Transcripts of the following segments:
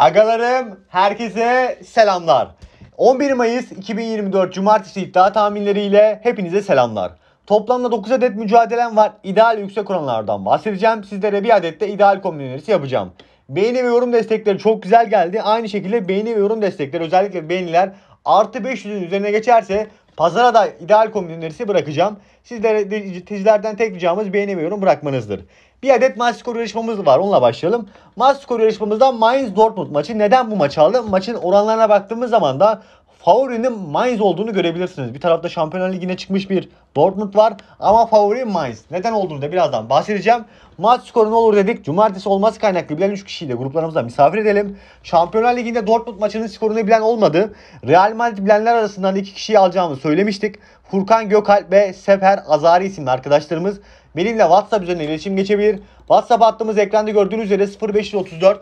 Agalarım herkese selamlar. 11 Mayıs 2024 Cumartesi iddia tahminleriyle hepinize selamlar. Toplamda 9 adet mücadelem var. İdeal yüksek oranlardan bahsedeceğim. Sizlere bir adet de ideal kombinasyonu yapacağım. Beğeni ve yorum destekleri çok güzel geldi. Aynı şekilde beğeni ve yorum destekleri özellikle beğeniler artı 500'ün üzerine geçerse pazara da ideal kombin önerisi bırakacağım. Sizlere tezlerden tek ricamız beğenemiyorum bırakmanızdır. Bir adet maç skoru yarışmamız var. Onunla başlayalım. Maç skoru yarışmamızda Mainz Dortmund maçı. Neden bu maçı aldım? Maçın oranlarına baktığımız zaman da favorinin Mainz olduğunu görebilirsiniz. Bir tarafta Şampiyonlar Ligi'ne çıkmış bir Dortmund var ama favori Mainz. Neden olduğunu da birazdan bahsedeceğim. Maç skoru ne olur dedik. Cumartesi olması kaynaklı bilen 3 kişiyle de misafir edelim. Şampiyonlar Ligi'nde Dortmund maçının skorunu bilen olmadı. Real Madrid bilenler arasından 2 kişiyi alacağımı söylemiştik. Furkan Gökalp ve Sefer Azari isimli arkadaşlarımız benimle WhatsApp üzerinden iletişim geçebilir. WhatsApp attığımız ekranda gördüğünüz üzere 0534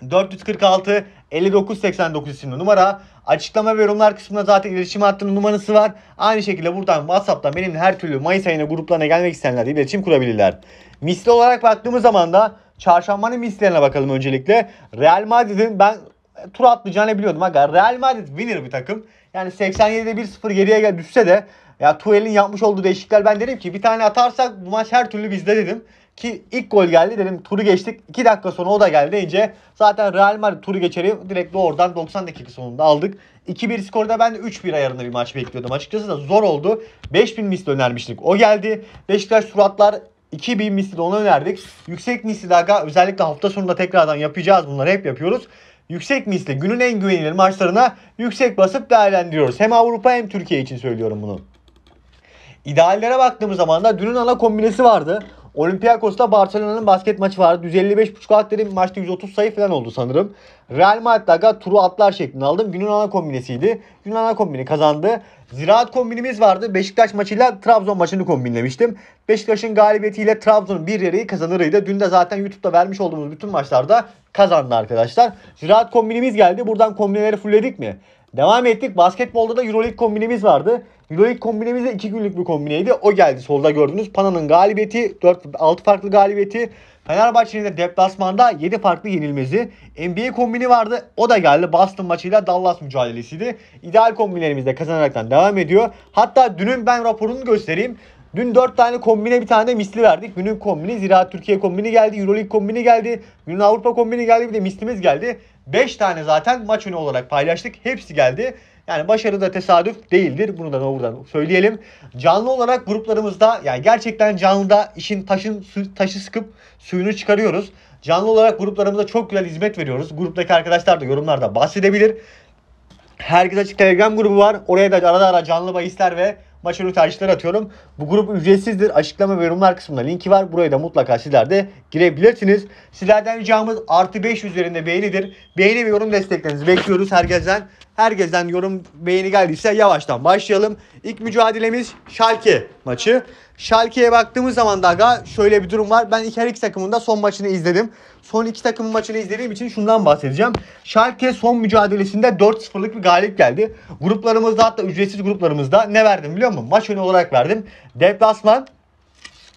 446 5989 isimli numara. Açıklama ve yorumlar kısmında zaten iletişim hattının numarası var. Aynı şekilde buradan WhatsApp'tan benimle her türlü Mayıs ayına gruplarına gelmek isteyenler iletişim kurabilirler. Misli olarak baktığımız zaman da çarşambanın mislerine bakalım öncelikle. Real Madrid'in ben tur atlayacağını biliyordum. Aga Real Madrid winner bir takım. Yani 87'de 1-0 geriye düşse de ya Tuel'in yapmış olduğu değişiklikler ben derim ki bir tane atarsak bu maç her türlü bizde dedim. Ki ilk gol geldi dedim turu geçtik. 2 dakika sonra o da geldi deyince zaten Real Madrid turu geçeri direkt doğrudan 90 dakika sonunda aldık. 2-1 skorda ben de 3-1 ayarında bir maç bekliyordum açıkçası da zor oldu. 5000 misli önermiştik o geldi. Beşiktaş suratlar 2000 misli ona önerdik. Yüksek misli daha özellikle hafta sonunda tekrardan yapacağız bunları hep yapıyoruz yüksek misli günün en güvenilir maçlarına yüksek basıp değerlendiriyoruz. Hem Avrupa hem Türkiye için söylüyorum bunu. İdeallere baktığımız zaman da dünün ana kombinesi vardı. Olympiakos'ta Barcelona'nın basket maçı vardı. 155.5 dedim maçta 130 sayı falan oldu sanırım. Real Madrid aga turu atlar şeklinde aldım. Günün ana kombinesiydi. Günün ana kombini kazandı. Ziraat kombinimiz vardı. Beşiktaş maçıyla Trabzon maçını kombinlemiştim. Beşiktaş'ın galibiyetiyle Trabzon bir yeri kazanırıydı. Dün de zaten YouTube'da vermiş olduğumuz bütün maçlarda kazandı arkadaşlar. Ziraat kombinimiz geldi. Buradan kombineleri fullledik mi? Devam ettik. Basketbolda da Euroleague kombinemiz vardı. Euroleague kombinemiz de 2 günlük bir kombineydi. O geldi solda gördünüz. Pana'nın galibiyeti, 4, 6 farklı galibiyeti. Fenerbahçe'nin de deplasmanda 7 farklı yenilmesi. NBA kombini vardı. O da geldi. Boston maçıyla Dallas mücadelesiydi. İdeal kombinlerimiz de kazanaraktan devam ediyor. Hatta dünün ben raporunu göstereyim. Dün 4 tane kombine bir tane de misli verdik. Günün kombini Ziraat Türkiye kombini geldi. Euroleague kombini geldi. Günün Avrupa kombini geldi. Bir de mislimiz geldi. 5 tane zaten maç önü olarak paylaştık. Hepsi geldi. Yani başarı da tesadüf değildir. Bunu da buradan söyleyelim. Canlı olarak gruplarımızda yani gerçekten canlıda işin taşın taşı sıkıp suyunu çıkarıyoruz. Canlı olarak gruplarımıza çok güzel hizmet veriyoruz. Gruptaki arkadaşlar da yorumlarda bahsedebilir. Herkes Açık Telegram grubu var. Oraya da arada ara canlı bahisler ve maç önü tercihler atıyorum. Bu grup ücretsizdir. Açıklama ve yorumlar kısmında linki var. Buraya da mutlaka sizler de girebilirsiniz. Sizlerden ricamız artı 5 üzerinde beğenidir. Beğeni ve yorum desteklerinizi bekliyoruz herkesten. Herkesten yorum beğeni geldiyse yavaştan başlayalım. İlk mücadelemiz Schalke maçı. Schalke'ye baktığımız zaman da aga şöyle bir durum var. Ben iki her iki takımın da son maçını izledim. Son iki takımın maçını izlediğim için şundan bahsedeceğim. Schalke son mücadelesinde 4-0'lık bir galip geldi. Gruplarımızda hatta ücretsiz gruplarımızda ne verdim biliyor musun? Maç önü olarak verdim. Deplasman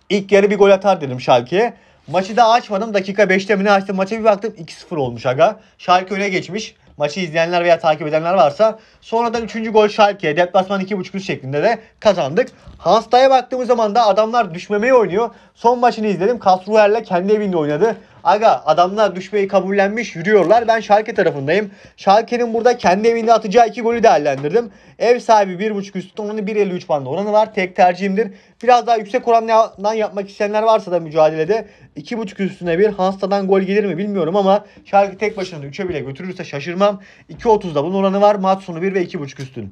ilk yarı bir gol atar dedim Schalke'ye. Maçı da açmadım. Dakika 5'te mi ne açtım? Maça bir baktım 2-0 olmuş aga. Schalke öne geçmiş maçı izleyenler veya takip edenler varsa sonradan 3. gol Schalke'ye deplasman 2.5 şeklinde de kazandık. Hansta'ya baktığımız zaman da adamlar düşmemeye oynuyor. Son maçını izledim. Kasruher'le kendi evinde oynadı. Aga adamlar düşmeyi kabullenmiş yürüyorlar. Ben Şalke tarafındayım. Şalke'nin burada kendi evinde atacağı iki golü değerlendirdim. Ev sahibi 1.5 üstü oranı 1.53 bandı oranı var. Tek tercihimdir. Biraz daha yüksek oranla yapmak isteyenler varsa da mücadelede 2.5 üstüne bir Hansa'dan gol gelir mi bilmiyorum ama Şalke tek başına 3'e bile götürürse şaşırmam. 2.30'da bunun oranı var. Maç sonu 1 ve 2.5 üstün.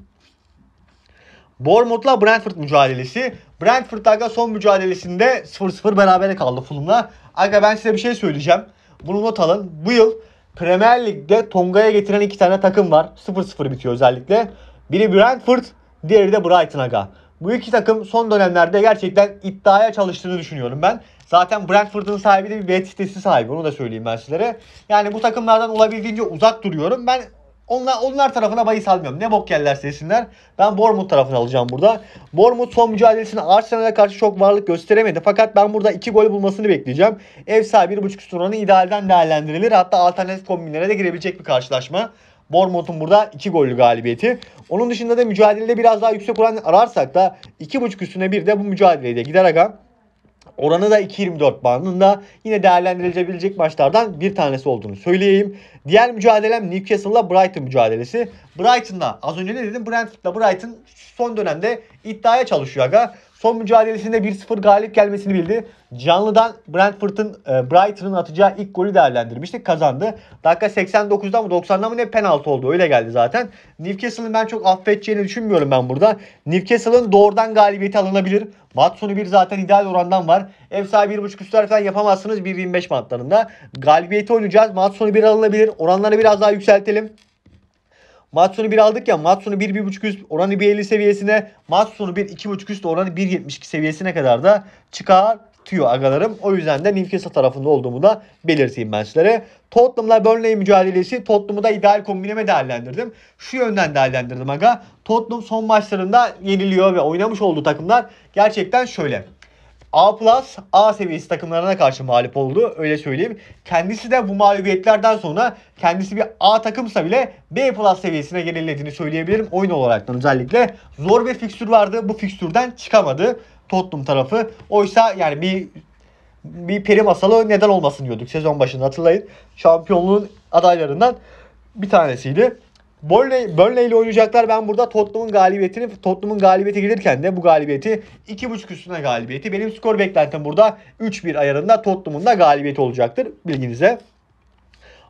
Bournemouth'la Brentford mücadelesi. Brentford aga son mücadelesinde 0-0 berabere kaldı Fulham'la. Aga ben size bir şey söyleyeceğim. Bunu not alın. Bu yıl Premier Lig'de Tonga'ya getiren iki tane takım var. 0-0 bitiyor özellikle. Biri Brentford, diğeri de Brighton aga. Bu iki takım son dönemlerde gerçekten iddiaya çalıştığını düşünüyorum ben. Zaten Brentford'un sahibi de bir bet sitesi sahibi. Onu da söyleyeyim ben sizlere. Yani bu takımlardan olabildiğince uzak duruyorum. Ben onlar, onlar tarafına bahis salmıyorum. Ne bok yerlerse yesinler. Ben Bournemouth tarafını alacağım burada. Bournemouth son mücadelesini Arsenal'a karşı çok varlık gösteremedi. Fakat ben burada 2 gol bulmasını bekleyeceğim. Ev sahibi 1.5 üst oranı idealden değerlendirilir. Hatta alternatif kombinlere de girebilecek bir karşılaşma. Bournemouth'un burada 2 gollü galibiyeti. Onun dışında da mücadelede biraz daha yüksek oran ararsak da 2.5 üstüne bir de bu mücadeleye de gider agam. Oranı da 2.24 bandında yine değerlendirilebilecek maçlardan bir tanesi olduğunu söyleyeyim. Diğer mücadelem Newcastle'la Brighton mücadelesi. Brighton'la az önce ne dedim? Brentford'la Brighton son dönemde iddiaya çalışıyor aga. Son mücadelesinde 1-0 galip gelmesini bildi. Canlıdan Brentford'un e, Brighton'ın atacağı ilk golü değerlendirmiştik. Kazandı. Dakika 89'dan mı 90'dan mı ne penaltı oldu. Öyle geldi zaten. Newcastle'ın ben çok affedeceğini düşünmüyorum ben burada. Newcastle'ın doğrudan galibiyeti alınabilir. Mat bir zaten ideal orandan var. Ev sahibi 1.5 üstler falan yapamazsınız 1.25 matlarında. Galibiyeti oynayacağız. Mat bir alınabilir. Oranları biraz daha yükseltelim. Matsunu sonu 1 aldık ya maç sonu 1-1.5 üst oranı 1.50 seviyesine maç sonu 1-2.5 üst oranı 1.72 seviyesine kadar da çıkar tüyo agalarım. O yüzden de Newcastle tarafında olduğumu da belirteyim ben sizlere. Tottenham'la Burnley mücadelesi Tottenham'ı da ideal kombineme değerlendirdim. Şu yönden değerlendirdim aga. Tottenham son maçlarında yeniliyor ve oynamış olduğu takımlar gerçekten şöyle. A plus A seviyesi takımlarına karşı mağlup oldu. Öyle söyleyeyim. Kendisi de bu mağlubiyetlerden sonra kendisi bir A takımsa bile B plus seviyesine gelinlediğini söyleyebilirim. Oyun olarak da özellikle zor bir fikstür vardı. Bu fikstürden çıkamadı Tottenham tarafı. Oysa yani bir bir peri masalı neden olmasın diyorduk sezon başında hatırlayın. Şampiyonluğun adaylarından bir tanesiydi. Burnley, Burnley ile oynayacaklar. Ben burada Tottenham'ın galibiyetini, Tottenham'ın galibiyeti gelirken de bu galibiyeti 2.5 üstüne galibiyeti. Benim skor beklentim burada 3-1 ayarında Tottenham'ın da galibiyeti olacaktır bilginize.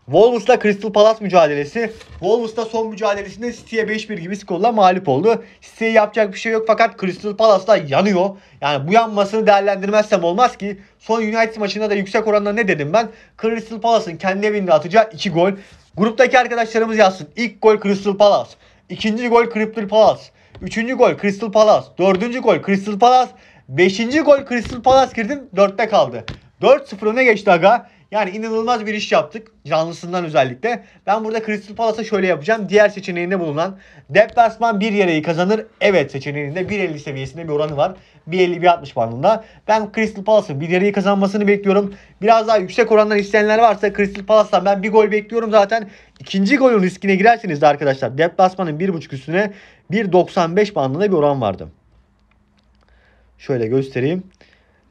Wolves'la Crystal Palace mücadelesi. Wolves'ta son mücadelesinde City'ye 5-1 gibi skorla mağlup oldu. City'ye yapacak bir şey yok fakat Crystal Palace da yanıyor. Yani bu yanmasını değerlendirmezsem olmaz ki. Son United maçında da yüksek oranla ne dedim ben? Crystal Palace'ın kendi evinde atacağı 2 gol. Gruptaki arkadaşlarımız yazsın. İlk gol Crystal Palace. İkinci gol Crystal Palace. Üçüncü gol Crystal Palace. Dördüncü gol Crystal Palace. Beşinci gol Crystal Palace girdim. Dörtte kaldı. 4-0 öne geçti aga. Yani inanılmaz bir iş yaptık. Canlısından özellikle. Ben burada Crystal Palace'a şöyle yapacağım. Diğer seçeneğinde bulunan deplasman bir yereyi kazanır. Evet seçeneğinde 1.50 seviyesinde bir oranı var bir 50 bir 60 bandında. Ben Crystal Palace'ın bir yarıyı kazanmasını bekliyorum. Biraz daha yüksek oranlar isteyenler varsa Crystal Palace'tan ben bir gol bekliyorum zaten. İkinci golün riskine girerseniz de arkadaşlar deplasmanın 1.5 üstüne 1.95 bandında bir oran vardı. Şöyle göstereyim.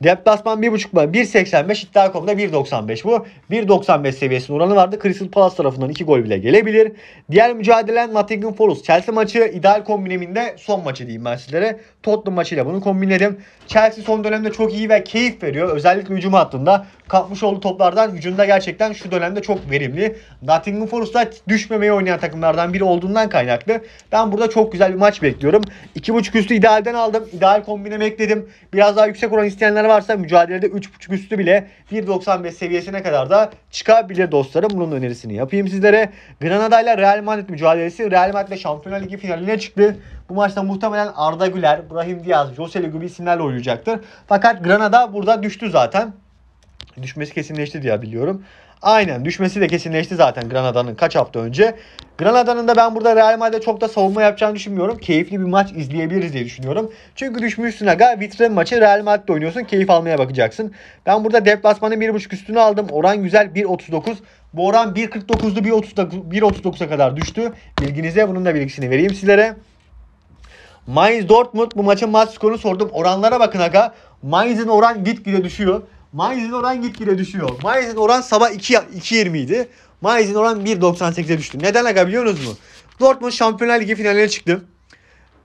Deplasman 1.5 bana 1.85 iddia.com'da 1.95 bu. 1.95 seviyesinin oranı vardı. Crystal Palace tarafından 2 gol bile gelebilir. Diğer mücadelen Nottingham Forest Chelsea maçı ideal kombineminde son maçı diyeyim ben sizlere. Tottenham maçıyla bunu kombinledim. Chelsea son dönemde çok iyi ve keyif veriyor. Özellikle hücum hattında. Kapmış olduğu toplardan hücumda gerçekten şu dönemde çok verimli. Nottingham Forest'ta düşmemeye oynayan takımlardan biri olduğundan kaynaklı. Ben burada çok güzel bir maç bekliyorum. 2.5 üstü idealden aldım. İdeal kombine ekledim. Biraz daha yüksek oran isteyenler varsa mücadelede 3.5 üstü bile 1.95 seviyesine kadar da çıkabilir dostlarım. Bunun önerisini yapayım sizlere. Granada ile Real Madrid mücadelesi. Real Madrid ile Şampiyonlar Ligi finaline çıktı. Bu maçta muhtemelen Arda Güler, Brahim Diaz, Joselu gibi isimlerle oynayacaktır. Fakat Granada burada düştü zaten. Düşmesi kesinleşti diye biliyorum. Aynen düşmesi de kesinleşti zaten Granada'nın kaç hafta önce. Granada'nın da ben burada Real Madrid'e çok da savunma yapacağını düşünmüyorum. Keyifli bir maç izleyebiliriz diye düşünüyorum. Çünkü düşmüşsün aga vitrin maçı Real Madrid'de oynuyorsun. Keyif almaya bakacaksın. Ben burada deplasmanın 1.5 üstünü aldım. Oran güzel 1.39. Bu oran 1.49'du 1.39'a kadar düştü. Bilginize bunun da bilgisini vereyim sizlere. Mainz Dortmund bu maçın maç skorunu sordum. Oranlara bakın aga. Mainz'in oran gitgide düşüyor. Mainz'in oran gitgide düşüyor. Mainz'in oran sabah 2 2.20 idi. Mainz'in oran 1.98'e düştü. Neden aga biliyor musunuz mu? Dortmund Şampiyonlar Ligi finaline çıktı.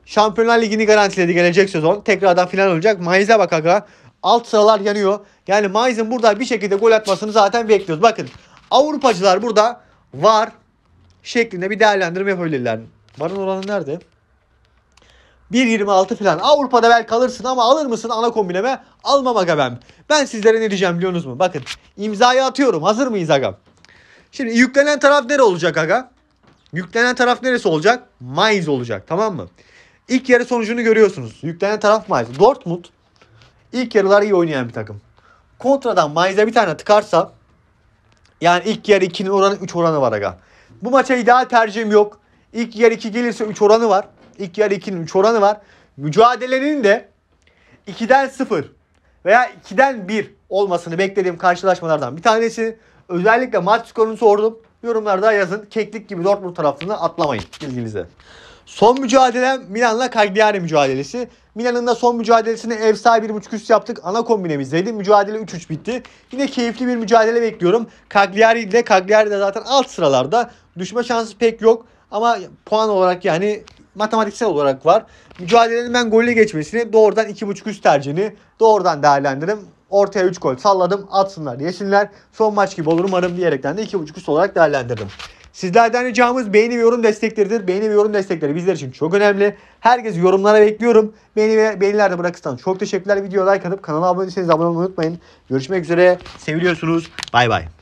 Şampiyonlar Ligi'ni garantiledi gelecek sezon. Tekrardan final olacak. Mainz'e bak aga. Alt sıralar yanıyor. Yani Mainz'in burada bir şekilde gol atmasını zaten bekliyoruz. Bakın Avrupacılar burada var şeklinde bir değerlendirme yapabilirler. Varın oranı nerede? 1.26 falan. Avrupa'da bel kalırsın ama alır mısın ana kombineme? Almam aga ben. Ben sizlere ne diyeceğim biliyorsunuz mu? Bakın imzayı atıyorum. Hazır mıyız aga? Şimdi yüklenen taraf nere olacak aga? Yüklenen taraf neresi olacak? Mainz olacak tamam mı? İlk yarı sonucunu görüyorsunuz. Yüklenen taraf Mainz. Dortmund ilk yarılar iyi oynayan bir takım. Kontradan Mainz'e bir tane tıkarsa yani ilk yarı 2'nin oranı 3 oranı var aga. Bu maça ideal tercihim yok. İlk yarı 2 gelirse 3 oranı var. İlk yarı 2'nin 3 oranı var. Mücadelenin de 2'den 0 veya 2'den 1 olmasını beklediğim karşılaşmalardan bir tanesi. Özellikle maç skorunu sordum. Yorumlarda yazın. Keklik gibi Dortmund tarafını atlamayın bilginize. Son mücadele Milan'la Cagliari mücadelesi. Milan'ın da son mücadelesini ev sahibi 1.5 üst yaptık. Ana kombinemizdeydi. Mücadele 3-3 bitti. Yine keyifli bir mücadele bekliyorum. Cagliari ile Cagliari de zaten alt sıralarda. Düşme şansı pek yok. Ama puan olarak yani matematiksel olarak var. Mücadelenin ben golle geçmesini doğrudan 2.5 üst tercihini doğrudan değerlendirdim. Ortaya 3 gol salladım atsınlar yesinler. Son maç gibi olur umarım diyerekten de 2.5 üst olarak değerlendirdim. Sizlerden ricamız beğeni ve yorum destekleridir. Beğeni ve yorum destekleri bizler için çok önemli. Herkes yorumlara bekliyorum. Beğeni ve beğenilerde bırakırsan çok teşekkürler. Videoya like atıp kanala abone değilseniz abone olmayı unutmayın. Görüşmek üzere. Seviliyorsunuz. Bay bay.